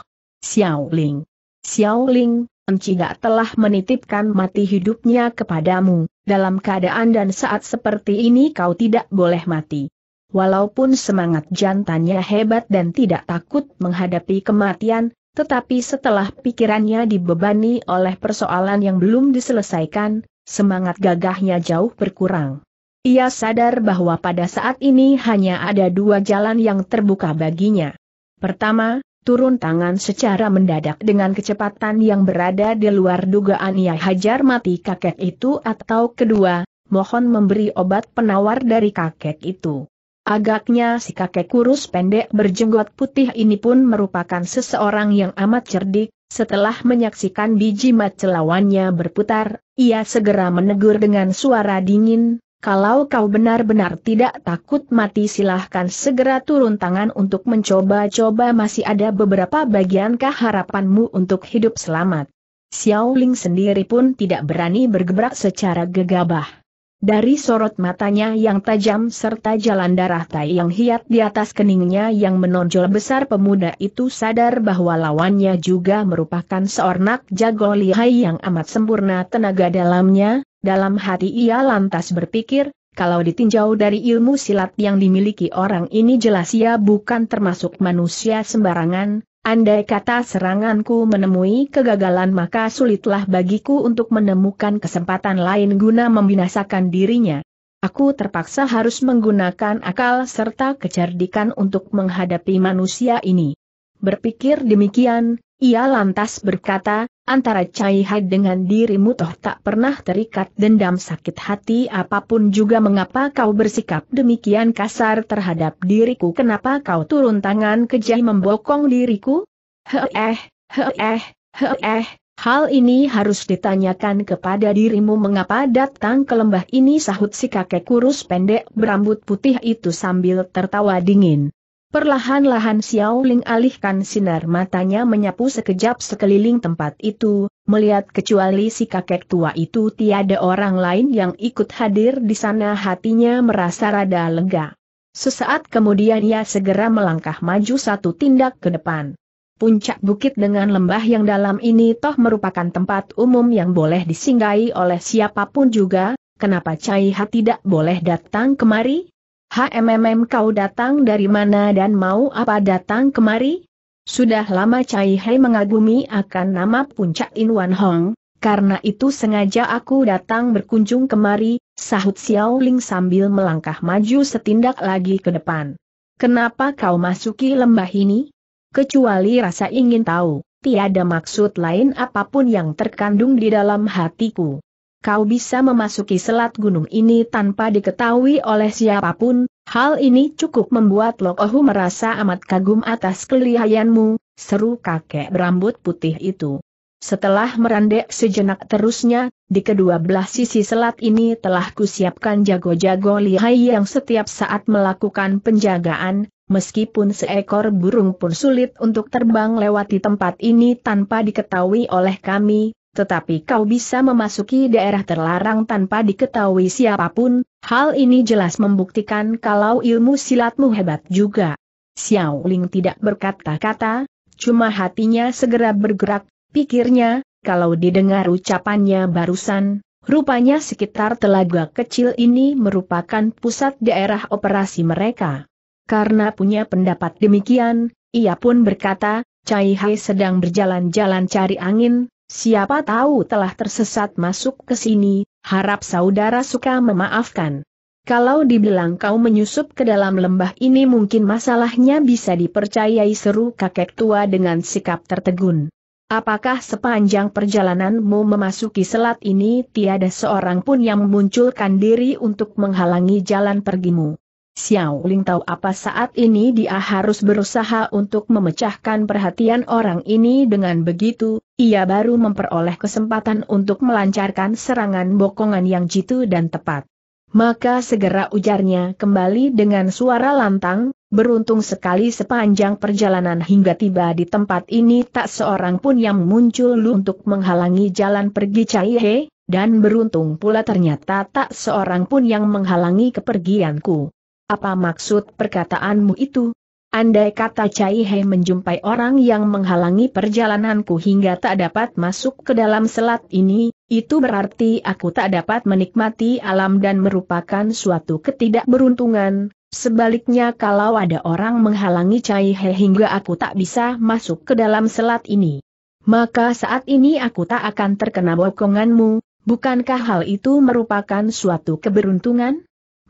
Xiao Ling. Xiao Ling, Enciga telah menitipkan mati hidupnya kepadamu, dalam keadaan dan saat seperti ini kau tidak boleh mati. Walaupun semangat jantannya hebat dan tidak takut menghadapi kematian, tetapi setelah pikirannya dibebani oleh persoalan yang belum diselesaikan, semangat gagahnya jauh berkurang. Ia sadar bahwa pada saat ini hanya ada dua jalan yang terbuka baginya. Pertama, turun tangan secara mendadak dengan kecepatan yang berada di luar dugaan ia hajar mati kakek itu atau kedua, mohon memberi obat penawar dari kakek itu. Agaknya si kakek kurus pendek berjenggot putih ini pun merupakan seseorang yang amat cerdik, setelah menyaksikan biji mat celawannya berputar, ia segera menegur dengan suara dingin, kalau kau benar-benar tidak takut mati silahkan segera turun tangan untuk mencoba-coba masih ada beberapa bagiankah harapanmu untuk hidup selamat. Xiao Ling sendiri pun tidak berani bergebrak secara gegabah. Dari sorot matanya yang tajam serta jalan darah tai yang hiat di atas keningnya yang menonjol besar pemuda itu sadar bahwa lawannya juga merupakan seornak jago lihai yang amat sempurna tenaga dalamnya, dalam hati ia lantas berpikir, kalau ditinjau dari ilmu silat yang dimiliki orang ini jelas ia bukan termasuk manusia sembarangan, Andai kata seranganku menemui kegagalan maka sulitlah bagiku untuk menemukan kesempatan lain guna membinasakan dirinya. Aku terpaksa harus menggunakan akal serta kecerdikan untuk menghadapi manusia ini. Berpikir demikian, ia lantas berkata, antara Cai Hai dengan dirimu toh tak pernah terikat dendam sakit hati apapun juga mengapa kau bersikap demikian kasar terhadap diriku kenapa kau turun tangan kejai membokong diriku? Heeh, heeh, heeh, hal ini harus ditanyakan kepada dirimu mengapa datang ke lembah ini sahut si kakek kurus pendek berambut putih itu sambil tertawa dingin. Perlahan-lahan Xiao Ling alihkan sinar matanya menyapu sekejap sekeliling tempat itu, melihat kecuali si kakek tua itu tiada orang lain yang ikut hadir di sana hatinya merasa rada lega. Sesaat kemudian ia segera melangkah maju satu tindak ke depan. Puncak bukit dengan lembah yang dalam ini toh merupakan tempat umum yang boleh disinggahi oleh siapapun juga, kenapa Cai Ha tidak boleh datang kemari? HMMM kau datang dari mana dan mau apa datang kemari? Sudah lama Cai Hei mengagumi akan nama puncak Inwan Hong, karena itu sengaja aku datang berkunjung kemari, sahut Xiao Ling sambil melangkah maju setindak lagi ke depan. Kenapa kau masuki lembah ini? Kecuali rasa ingin tahu, tiada maksud lain apapun yang terkandung di dalam hatiku kau bisa memasuki selat gunung ini tanpa diketahui oleh siapapun, hal ini cukup membuat Lokohu merasa amat kagum atas kelihayanmu, seru kakek berambut putih itu. Setelah merendek sejenak terusnya, di kedua belah sisi selat ini telah kusiapkan jago-jago lihai yang setiap saat melakukan penjagaan, meskipun seekor burung pun sulit untuk terbang lewati tempat ini tanpa diketahui oleh kami, tetapi kau bisa memasuki daerah terlarang tanpa diketahui siapapun, hal ini jelas membuktikan kalau ilmu silatmu hebat juga. Xiao Ling tidak berkata-kata, cuma hatinya segera bergerak, pikirnya, kalau didengar ucapannya barusan, rupanya sekitar telaga kecil ini merupakan pusat daerah operasi mereka. Karena punya pendapat demikian, ia pun berkata, Cai Hai sedang berjalan-jalan cari angin, Siapa tahu telah tersesat masuk ke sini, harap saudara suka memaafkan. Kalau dibilang kau menyusup ke dalam lembah ini mungkin masalahnya bisa dipercayai seru kakek tua dengan sikap tertegun. Apakah sepanjang perjalananmu memasuki selat ini tiada seorang pun yang memunculkan diri untuk menghalangi jalan pergimu? Xiao Ling tahu apa saat ini dia harus berusaha untuk memecahkan perhatian orang ini dengan begitu, ia baru memperoleh kesempatan untuk melancarkan serangan bokongan yang jitu dan tepat. Maka segera ujarnya kembali dengan suara lantang, beruntung sekali sepanjang perjalanan hingga tiba di tempat ini tak seorang pun yang muncul untuk menghalangi jalan pergi Cai He, dan beruntung pula ternyata tak seorang pun yang menghalangi kepergianku. Apa maksud perkataanmu itu? Andai kata Cai He menjumpai orang yang menghalangi perjalananku hingga tak dapat masuk ke dalam selat ini, itu berarti aku tak dapat menikmati alam dan merupakan suatu ketidakberuntungan. Sebaliknya kalau ada orang menghalangi Cai He hingga aku tak bisa masuk ke dalam selat ini, maka saat ini aku tak akan terkena bokonganmu, bukankah hal itu merupakan suatu keberuntungan?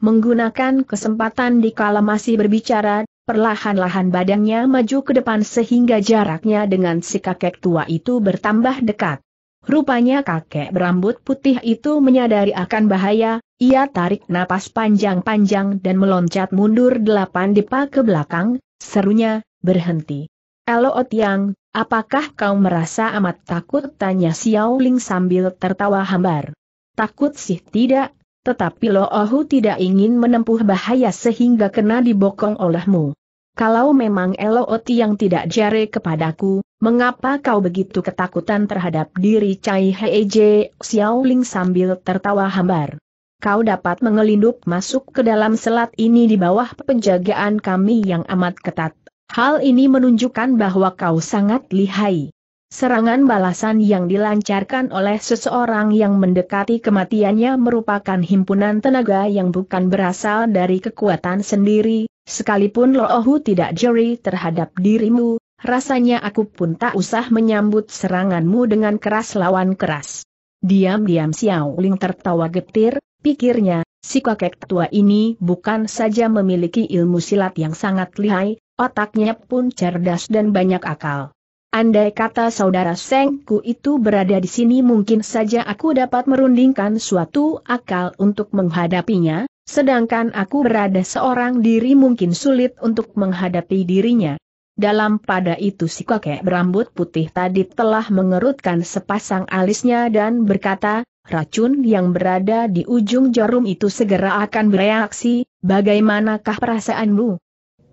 Menggunakan kesempatan di kala masih berbicara, perlahan-lahan badannya maju ke depan sehingga jaraknya dengan si kakek tua itu bertambah dekat. Rupanya kakek berambut putih itu menyadari akan bahaya, ia tarik napas panjang-panjang dan meloncat mundur delapan depa ke belakang, serunya, berhenti. Elo yang, apakah kau merasa amat takut? Tanya Xiao Ling sambil tertawa hambar. Takut sih tidak, tetapi Lo Ohu tidak ingin menempuh bahaya sehingga kena dibokong olehmu. Kalau memang elo Oti yang tidak jare kepadaku, mengapa kau begitu ketakutan terhadap diri Cai xiao ling sambil tertawa hambar? Kau dapat mengelindup masuk ke dalam selat ini di bawah penjagaan kami yang amat ketat. Hal ini menunjukkan bahwa kau sangat lihai. Serangan balasan yang dilancarkan oleh seseorang yang mendekati kematiannya merupakan himpunan tenaga yang bukan berasal dari kekuatan sendiri, sekalipun Loohu tidak jeri terhadap dirimu, rasanya aku pun tak usah menyambut seranganmu dengan keras lawan keras. Diam-diam Xiao Ling tertawa getir, pikirnya, si kakek tua ini bukan saja memiliki ilmu silat yang sangat lihai, otaknya pun cerdas dan banyak akal. Andai kata saudara Sengku itu berada di sini mungkin saja aku dapat merundingkan suatu akal untuk menghadapinya, sedangkan aku berada seorang diri mungkin sulit untuk menghadapi dirinya. Dalam pada itu si kakek berambut putih tadi telah mengerutkan sepasang alisnya dan berkata, racun yang berada di ujung jarum itu segera akan bereaksi, bagaimanakah perasaanmu?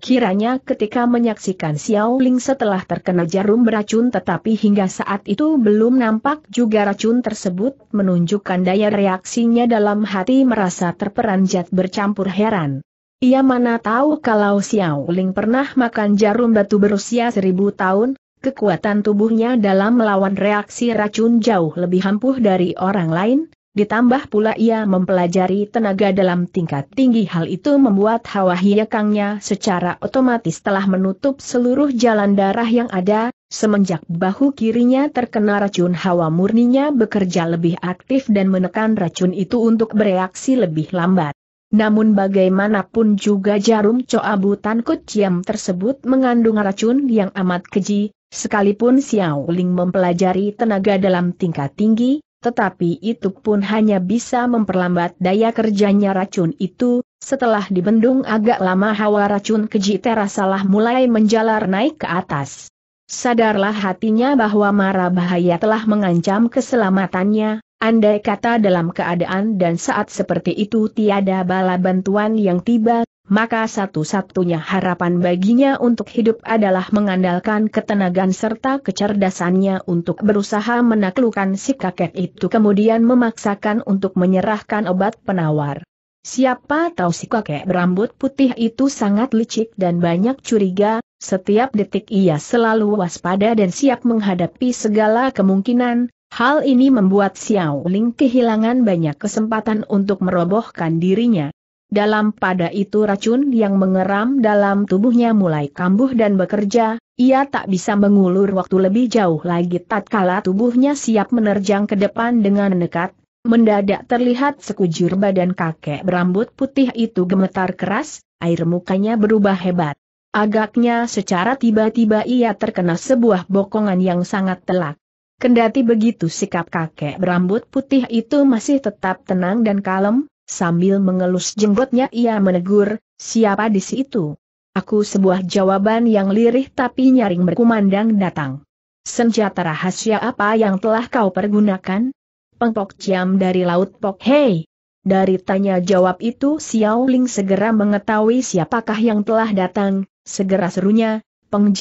Kiranya ketika menyaksikan Xiao Ling setelah terkena jarum beracun tetapi hingga saat itu belum nampak juga racun tersebut menunjukkan daya reaksinya dalam hati merasa terperanjat bercampur heran. Ia mana tahu kalau Xiao Ling pernah makan jarum batu berusia seribu tahun, kekuatan tubuhnya dalam melawan reaksi racun jauh lebih ampuh dari orang lain, Ditambah pula ia mempelajari tenaga dalam tingkat tinggi hal itu membuat hawa hiyakangnya secara otomatis telah menutup seluruh jalan darah yang ada, semenjak bahu kirinya terkena racun hawa murninya bekerja lebih aktif dan menekan racun itu untuk bereaksi lebih lambat. Namun bagaimanapun juga jarum coabutan kuciam tersebut mengandung racun yang amat keji, sekalipun Xiao Ling mempelajari tenaga dalam tingkat tinggi, tetapi itu pun hanya bisa memperlambat daya kerjanya racun itu, setelah dibendung agak lama hawa racun keji terasalah mulai menjalar naik ke atas. Sadarlah hatinya bahwa mara bahaya telah mengancam keselamatannya, andai kata dalam keadaan dan saat seperti itu tiada bala bantuan yang tiba, maka satu-satunya harapan baginya untuk hidup adalah mengandalkan ketenagaan serta kecerdasannya untuk berusaha menaklukkan si kakek itu kemudian memaksakan untuk menyerahkan obat penawar. Siapa tahu si kakek berambut putih itu sangat licik dan banyak curiga, setiap detik ia selalu waspada dan siap menghadapi segala kemungkinan, hal ini membuat Xiao Ling kehilangan banyak kesempatan untuk merobohkan dirinya. Dalam pada itu racun yang mengeram dalam tubuhnya mulai kambuh dan bekerja, ia tak bisa mengulur waktu lebih jauh lagi tatkala tubuhnya siap menerjang ke depan dengan nekat, mendadak terlihat sekujur badan kakek berambut putih itu gemetar keras, air mukanya berubah hebat. Agaknya secara tiba-tiba ia terkena sebuah bokongan yang sangat telak. Kendati begitu sikap kakek berambut putih itu masih tetap tenang dan kalem, Sambil mengelus jenggotnya ia menegur, siapa di situ? Aku sebuah jawaban yang lirih tapi nyaring berkumandang datang. Senjata rahasia apa yang telah kau pergunakan? Pengpok jam dari laut Pok Hei. Dari tanya jawab itu Xiao Ling segera mengetahui siapakah yang telah datang, segera serunya, Peng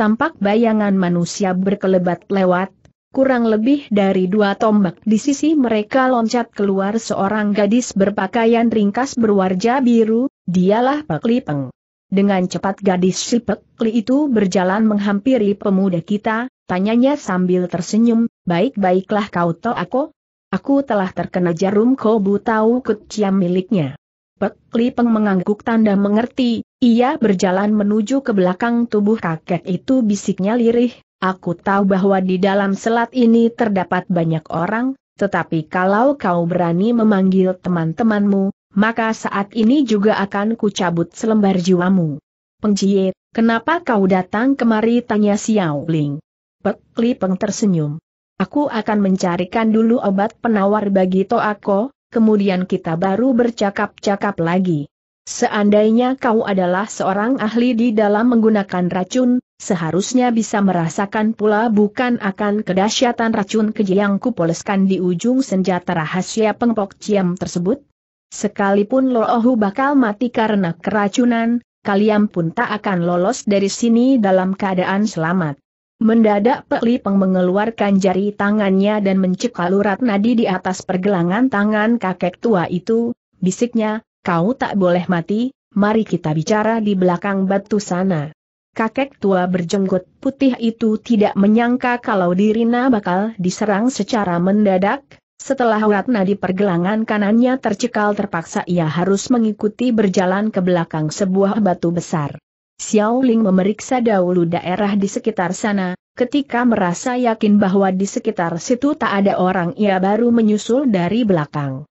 Tampak bayangan manusia berkelebat lewat, Kurang lebih dari dua tombak di sisi mereka loncat keluar seorang gadis berpakaian ringkas berwarja biru, dialah Pak peng. Dengan cepat gadis si Pek Li itu berjalan menghampiri pemuda kita, tanyanya sambil tersenyum, baik-baiklah kau to aku? Aku telah terkena jarum kau bu tahu keciam miliknya. Pekli Peng mengangguk tanda mengerti, ia berjalan menuju ke belakang tubuh kakek itu bisiknya lirih, Aku tahu bahwa di dalam selat ini terdapat banyak orang, tetapi kalau kau berani memanggil teman-temanmu, maka saat ini juga akan kucabut selembar jiwamu. Pengjie, kenapa kau datang kemari? Tanya Xiao Ling. Pek Li Peng tersenyum. Aku akan mencarikan dulu obat penawar bagi Toako, kemudian kita baru bercakap-cakap lagi. Seandainya kau adalah seorang ahli di dalam menggunakan racun, seharusnya bisa merasakan pula bukan akan kedahsyatan racun keji yang kupoleskan di ujung senjata rahasia pengpok ciam tersebut? Sekalipun Loohu bakal mati karena keracunan, kalian pun tak akan lolos dari sini dalam keadaan selamat. Mendadak Pek Lipeng mengeluarkan jari tangannya dan mencekal urat nadi di atas pergelangan tangan kakek tua itu, bisiknya, kau tak boleh mati, mari kita bicara di belakang batu sana. Kakek tua berjenggot putih itu tidak menyangka kalau Dirina bakal diserang secara mendadak, setelah Ratna di pergelangan kanannya tercekal terpaksa ia harus mengikuti berjalan ke belakang sebuah batu besar. Xiao Ling memeriksa dahulu daerah di sekitar sana, ketika merasa yakin bahwa di sekitar situ tak ada orang ia baru menyusul dari belakang.